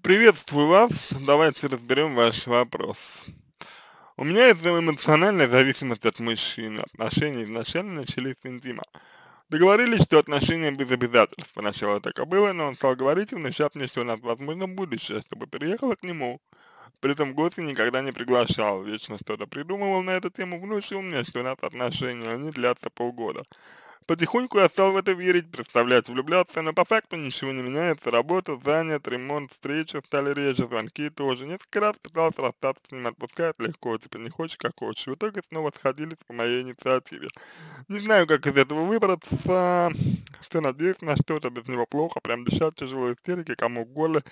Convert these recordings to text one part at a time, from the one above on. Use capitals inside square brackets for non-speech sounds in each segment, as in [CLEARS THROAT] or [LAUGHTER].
Приветствую вас. Давайте разберем ваш вопрос. У меня есть эмоциональная зависимость от мужчины. Отношения изначально начались с интима. Договорились, что отношения без обязательств. Поначалу так и было, но он стал говорить и внушать мне, что у нас возможно будущее, чтобы переехала к нему. При этом гости никогда не приглашал, вечно что-то придумывал на эту тему, внушил мне, что у нас отношения, они длятся полгода. Потихоньку я стал в это верить, представлять, влюбляться, но по факту ничего не меняется. Работа, занят, ремонт, встречи стали реже, звонки тоже. Несколько раз пытался расстаться с ним, отпускает легко, типа не хочешь, как хочешь. В итоге снова сходились по моей инициативе. Не знаю, как из этого выбраться. Все надеюсь на что-то, без него плохо, прям дышать тяжело истерики, кому горло.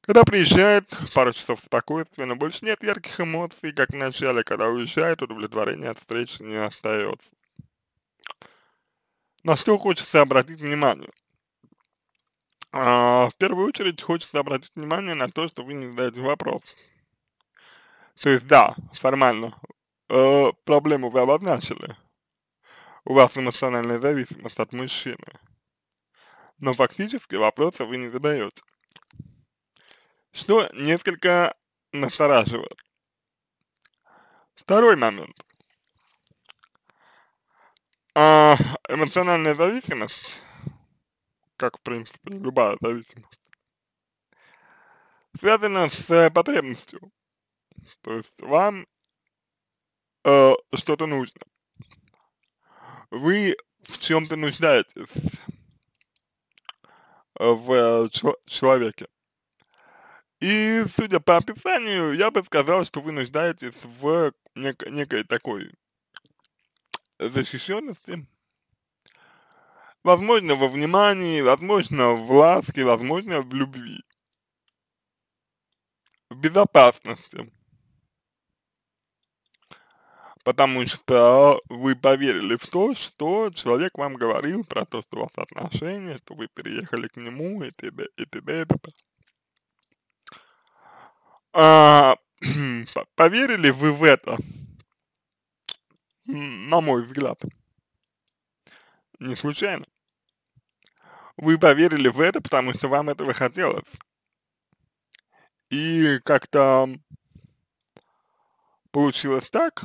Когда приезжает, пару часов спокойствия, но больше нет ярких эмоций, как в начале, когда уезжает, удовлетворение от встречи не остается. На что хочется обратить внимание? А, в первую очередь хочется обратить внимание на то, что вы не задаете вопрос. То есть, да, формально, э, проблему вы обозначили. У вас эмоциональная зависимость от мужчины. Но фактически вопроса вы не задаете. Что несколько настораживает. Второй момент. А эмоциональная зависимость, как в принципе любая зависимость, связана с потребностью. То есть вам э, что-то нужно. Вы в чем-то нуждаетесь э, в э, чел человеке. И, судя по описанию, я бы сказал, что вы нуждаетесь в нек некой такой защищенности, возможно, во внимании, возможно, в ласке, возможно, в любви, в безопасности. Потому что вы поверили в то, что человек вам говорил про то, что у вас отношения, что вы переехали к нему и т.д. и т.д. и т.д. А, [CLEARS THROAT] поверили вы в это? на мой взгляд, не случайно. Вы поверили в это, потому что вам этого хотелось. И как-то получилось так,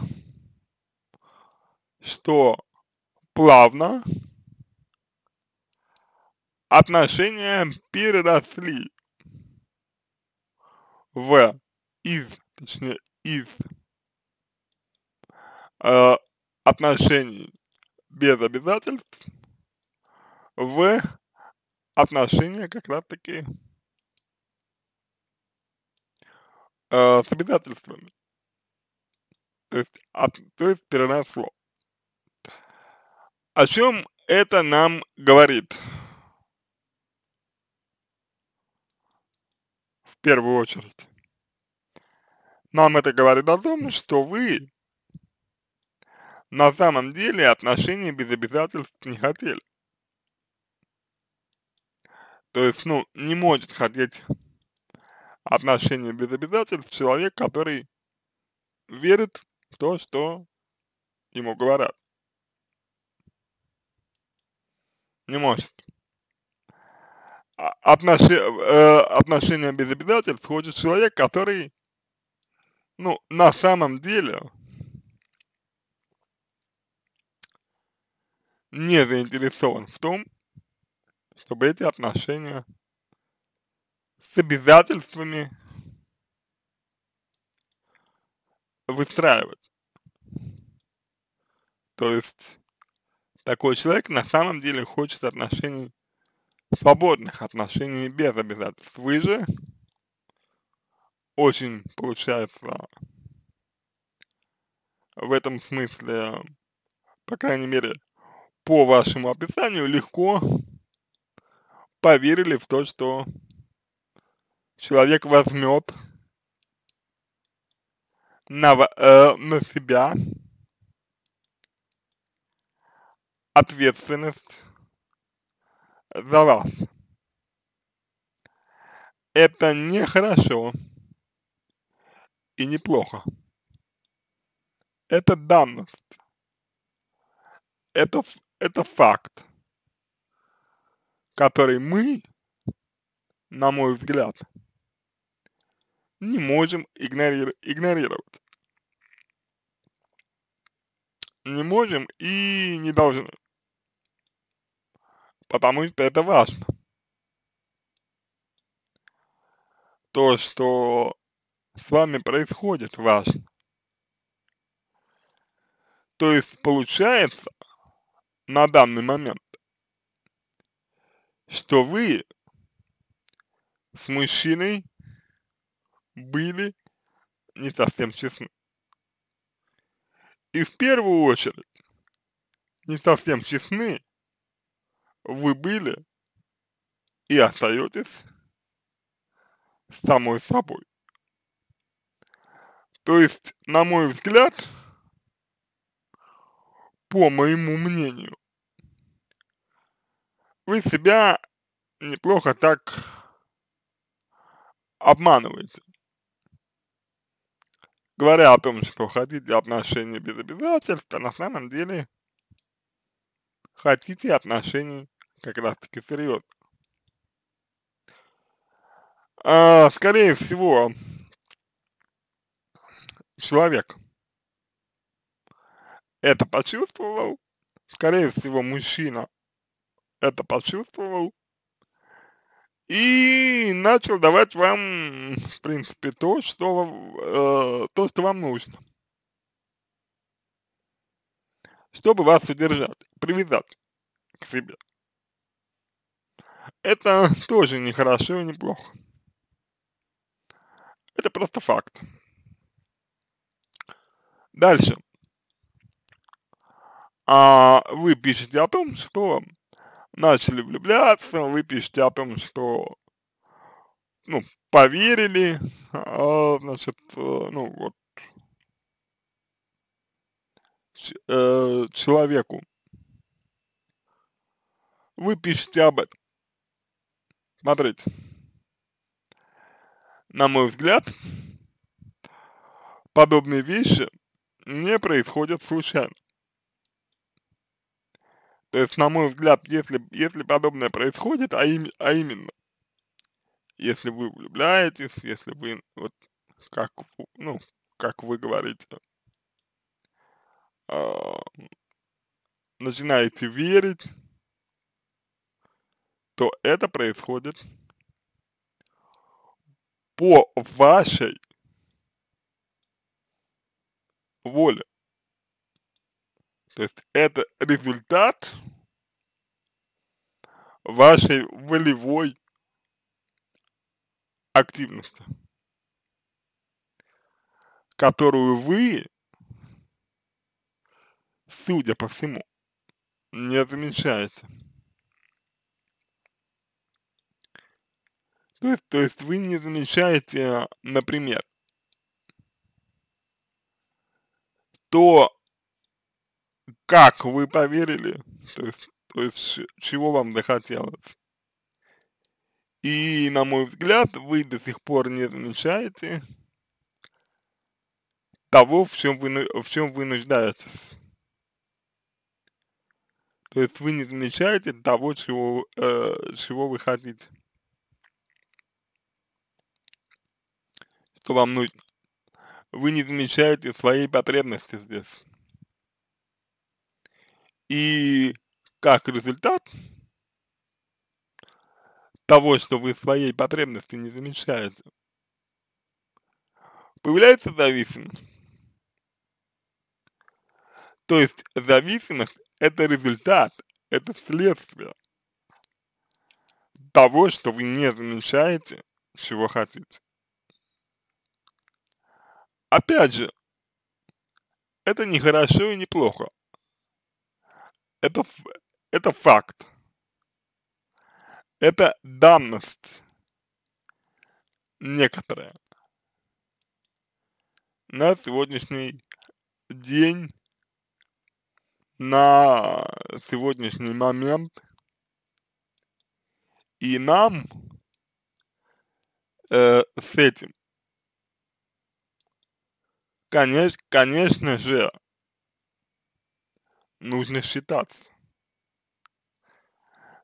что плавно отношения переросли в из, точнее, из э, отношений без обязательств в отношения как раз-таки э, с обязательствами. То есть, от, то есть переросло. О чем это нам говорит? В первую очередь. Нам это говорит о том, что вы на самом деле отношения без обязательств не хотели. То есть, ну, не может хотеть отношения без обязательств человек, который верит в то, что ему говорят. Не может. А, Отнош... Э, отношения без обязательств хочет человек, который, ну, на самом деле не заинтересован в том, чтобы эти отношения с обязательствами выстраивать. То есть такой человек на самом деле хочет отношений, свободных отношений без обязательств. Вы же очень, получается, в этом смысле, по крайней мере, по вашему описанию легко поверили в то, что человек возьмет на, э, на себя ответственность за вас. Это нехорошо и неплохо. Это данность. Это, это факт, который мы, на мой взгляд, не можем игнори игнорировать. Не можем и не должны. Потому что это важно. То, что с вами происходит, важно. То есть получается, на данный момент, что вы с мужчиной были не совсем честны. И в первую очередь, не совсем честны вы были и остаетесь самой собой. То есть, на мой взгляд, по моему мнению. Вы себя неплохо так обманываете. Говоря о том, что хотите отношений без обязательств, а на самом деле хотите отношений как раз таки серьезно. А, скорее всего, человек – это почувствовал, скорее всего, мужчина это почувствовал и начал давать вам, в принципе, то, что, э, то, что вам нужно. Чтобы вас содержать, привязать к себе. Это тоже не хорошо и не плохо. Это просто факт. Дальше а, вы пишете о том, что начали влюбляться, вы пишете о том, что, ну, поверили, а, значит, э, ну, вот, э, человеку. Вы пишете об этом. Смотрите. На мой взгляд, подобные вещи не происходят случайно. То э, есть, на мой взгляд, если, если подобное происходит, а, им, а именно, если вы влюбляетесь, если вы, вот, как, ну, как вы говорите, э, начинаете верить, то это происходит по вашей воле. То есть это результат вашей волевой активности, которую вы, судя по всему, не замечаете. То есть, то есть вы не замечаете, например, то, как вы поверили, то есть то есть чего вам захотелось. И, на мой взгляд, вы до сих пор не замечаете того, в чем вы, в чем вы нуждаетесь. То есть вы не замечаете того, чего, э, чего вы хотите. Что вам нужно. Вы не замечаете своей потребности здесь. И как результат того, что вы своей потребности не замечаете, появляется зависимость. То есть зависимость – это результат, это следствие того, что вы не замечаете, чего хотите. Опять же, это не хорошо и не плохо. Это, это факт. Это данность некоторая. На сегодняшний день, на сегодняшний момент. И нам э, с этим, конечно, конечно же, нужно считаться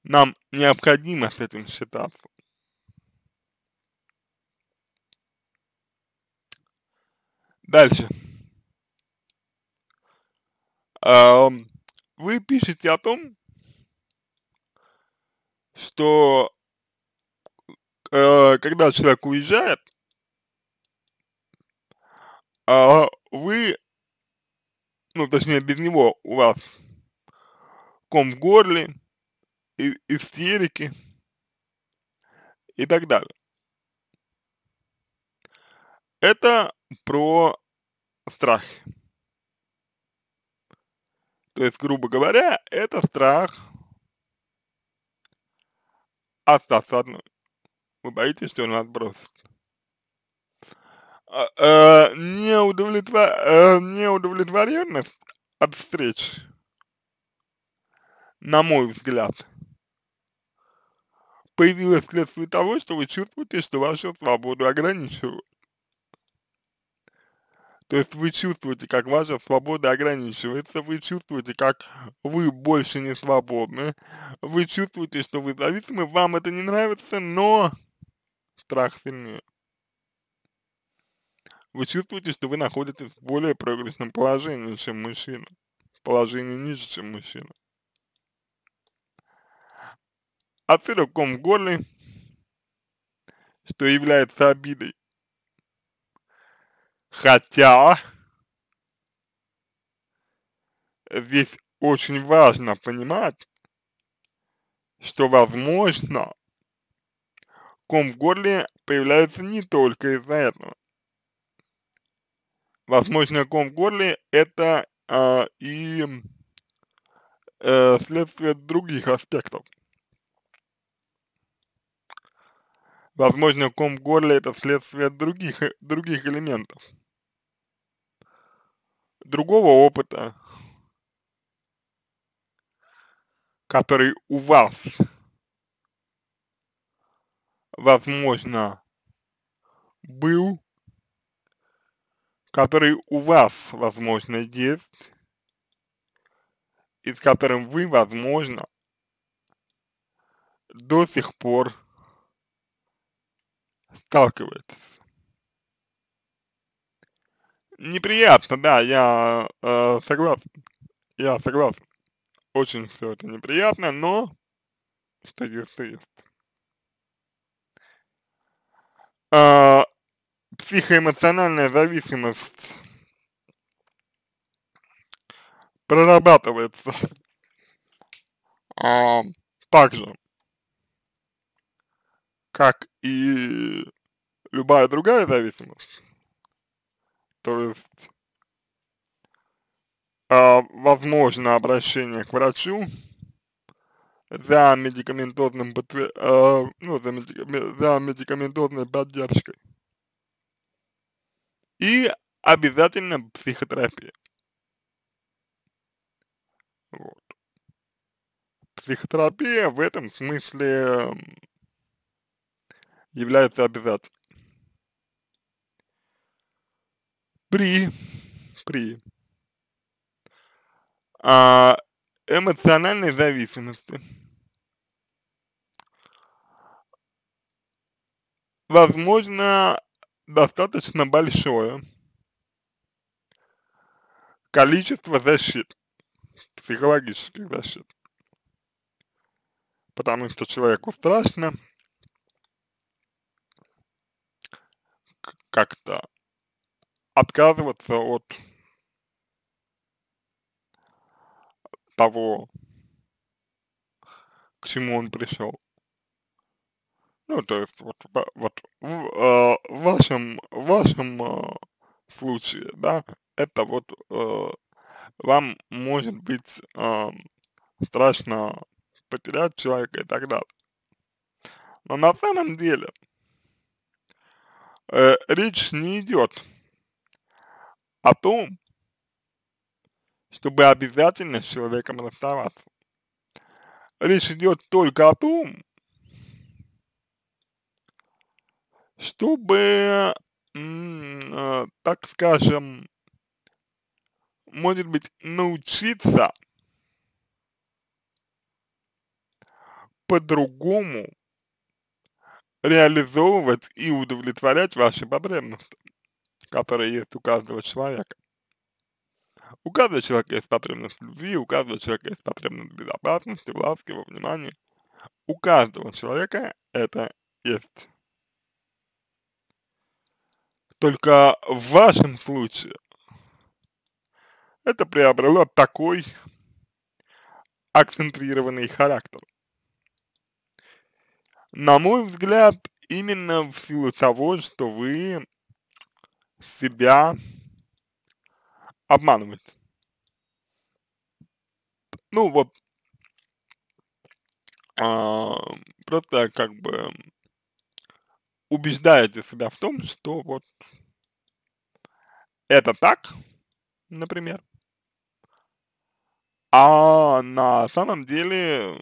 нам необходимо с этим считаться. Дальше. Вы пишете о том, что э, когда человек уезжает, а вы, ну точнее без него у вас ком в горле, истерики и так далее. Это про страх. То есть, грубо говоря, это страх остаться одной. Вы боитесь, что он вас бросит. А, э, неудовлетворенность э, от встреч, на мой взгляд, Появилось вследствие того, что вы чувствуете, что вашу свободу ограничивают. То есть вы чувствуете, как ваша свобода ограничивается, вы чувствуете, как вы больше не свободны, вы чувствуете, что вы зависимы, вам это не нравится, но страх сильнее. Вы чувствуете, что вы находитесь в более проигрышном положении, чем мужчина, Положение ниже, чем мужчина. отсюда ком в горле, что является обидой. Хотя здесь очень важно понимать, что возможно ком в горле появляется не только из-за этого. Возможно, ком в горле это а, и э, следствие других аспектов. Возможно, ком в горле это следствие других, других элементов. Другого опыта, который у вас, возможно, был, который у вас, возможно, есть, и с которым вы, возможно, до сих пор сталкиваетесь? Неприятно, да, я э, согласен. Я согласен. Очень все это неприятно, но что есть, то есть. А, психоэмоциональная зависимость прорабатывается а, также как и любая другая зависимость, то есть э, возможно обращение к врачу за медикаментозным э, ну, за, медик, за медикаментозной поддержкой и обязательно психотерапия. Вот. Психотерапия в этом смысле является обязательным. При, при а, эмоциональной зависимости возможно достаточно большое количество защит, психологических защит. Потому что человеку страшно, как-то отказываться от того, к чему он пришел. Ну, то есть, вот, вот в, э, в вашем, в вашем э, случае, да, это вот э, вам может быть э, страшно потерять человека и так далее. Но на самом деле, э, речь не идет о том, чтобы обязательно с человеком расставаться. Речь идет только о том, чтобы, э, так скажем, может быть, научиться по-другому реализовывать и удовлетворять ваши потребности, которые есть у каждого человека. У каждого человека есть потребность в любви, у каждого человека есть потребность в безопасности, в ласке, во внимании. У каждого человека это есть. Только в вашем случае это приобрело такой акцентрированный характер. На мой взгляд, именно в силу того, что вы себя обманываете. Ну вот, а, просто как бы убеждаете себя в том, что вот это так, например, а на самом деле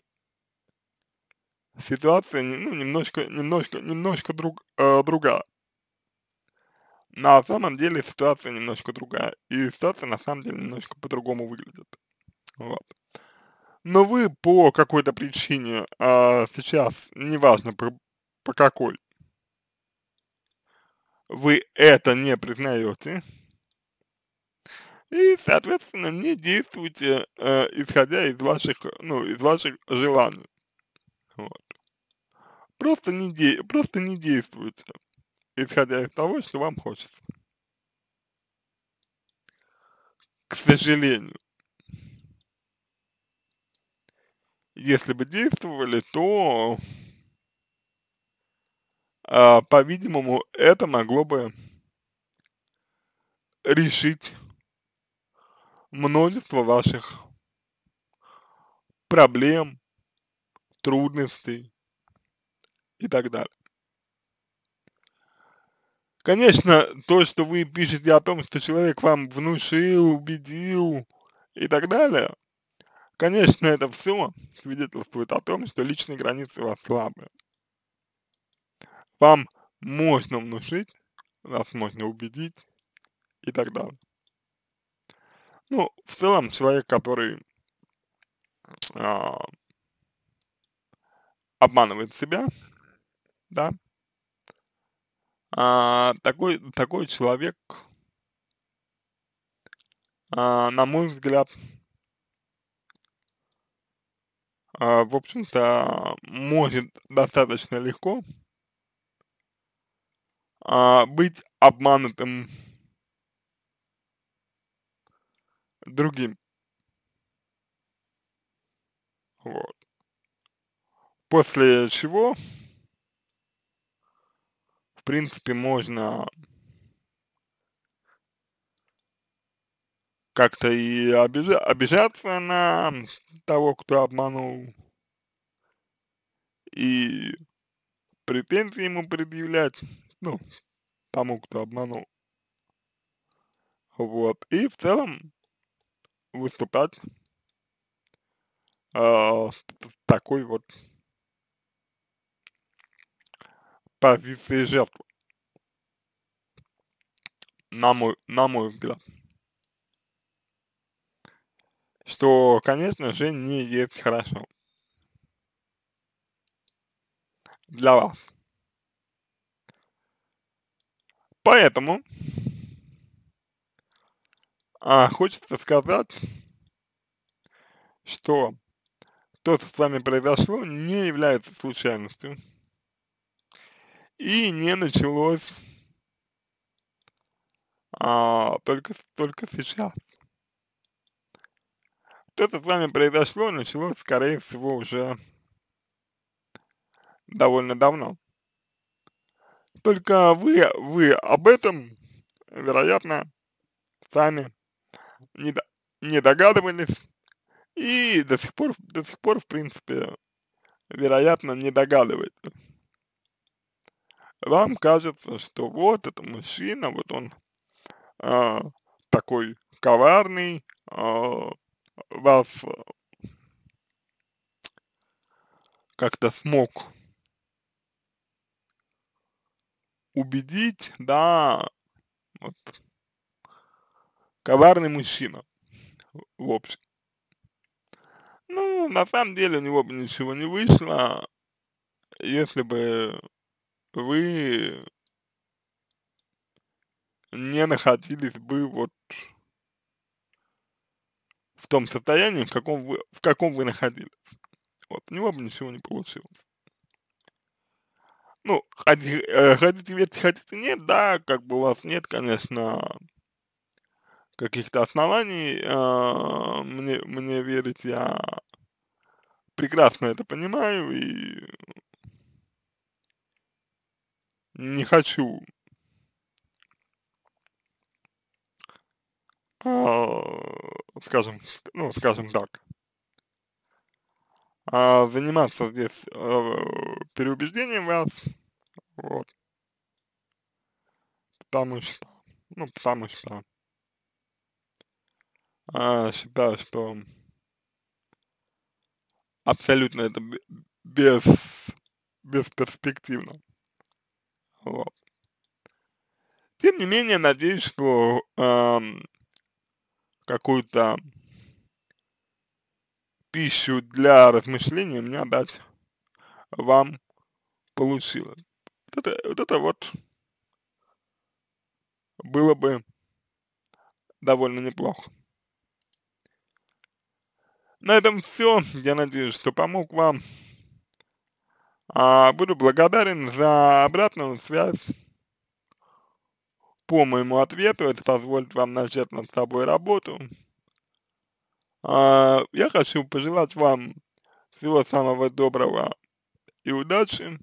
ситуация ну, немножко, немножко, немножко друг, э, другая. На самом деле ситуация немножко другая, и ситуация на самом деле немножко по-другому выглядит. Вот. Но вы по какой-то причине э, сейчас, неважно по, по какой, вы это не признаете, и, соответственно, не действуйте, э, исходя из ваших, ну, из ваших желаний. Вот просто не, де, просто не действуйте, исходя из того, что вам хочется. К сожалению. Если бы действовали, то, э, по-видимому, это могло бы решить множество ваших проблем, трудностей, и так далее. Конечно, то, что вы пишете о том, что человек вам внушил, убедил и так далее, конечно, это все свидетельствует о том, что личные границы у вас слабые. Вам можно внушить, вас можно убедить и так далее. Ну, в целом, человек, который а, обманывает себя, да, а, такой, такой человек, а, на мой взгляд, а, в общем-то, может достаточно легко а, быть обманутым другим. Вот. После чего принципе, можно как-то и обижа обижаться на того, кто обманул, и претензии ему предъявлять, ну, тому, кто обманул. Вот. И в целом выступать э, такой вот позиции жертвы. На мой, на мой взгляд. Что, конечно же, не есть хорошо. Для вас. Поэтому а, хочется сказать, что то, что с вами произошло, не является случайностью. И не началось а, только, только сейчас. То, что с вами произошло, началось, скорее всего, уже довольно давно. Только вы, вы об этом, вероятно, сами не, не догадывались и до сих пор, до сих пор, в принципе, вероятно, не догадываетесь вам кажется, что вот этот мужчина, вот он э, такой коварный, э, вас а, как-то смог убедить, да, вот, коварный мужчина, в общем. Ну, на самом деле у него бы ничего не вышло, если бы вы не находились бы вот в том состоянии, в каком вы, в каком вы находились. Вот, у него бы ничего не получилось. Ну, хотите, э, хотите верьте, хотите нет, да, как бы у вас нет, конечно, каких-то оснований э, мне, мне верить, я прекрасно это понимаю и не хочу а, скажем, ну, скажем так, а, заниматься здесь а, переубеждением вас, вот, потому что, ну, потому что а, считаю, что абсолютно это без, бесперспективно. Вот. Тем не менее, надеюсь, что э, какую-то пищу для размышления мне дать вам получилось. Вот это вот, это вот было бы довольно неплохо. На этом все. Я надеюсь, что помог вам. А, буду благодарен за обратную связь по моему ответу. Это позволит вам начать над собой работу. А, я хочу пожелать вам всего самого доброго и удачи.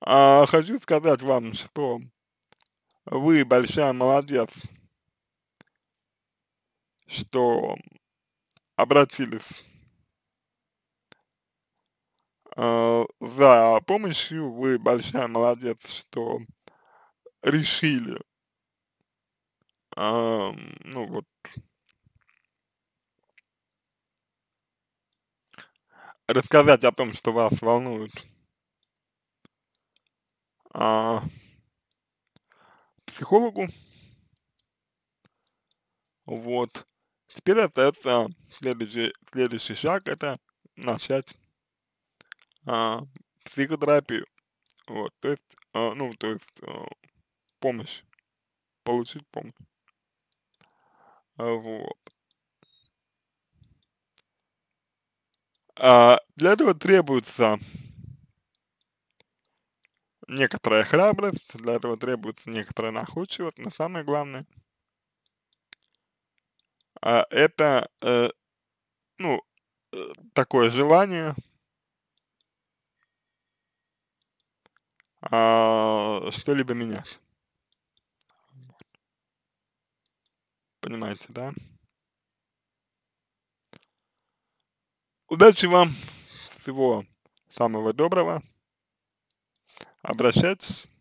А, хочу сказать вам, что вы большая молодец, что обратились Э, за помощью. Вы большая молодец, что решили, ну вот, рассказать о том, что вас волнует. А, психологу. Вот. Теперь остается следующий, следующий шаг, это начать а, психотерапию. Вот, то есть, а, ну, то есть, а, помощь, получить помощь. А, вот. А, для этого требуется некоторая храбрость, для этого требуется некоторая находчивость, но самое главное, а, это, э, ну, э, такое желание а, что-либо менять. Понимаете, да? Удачи вам, всего самого доброго. Обращайтесь.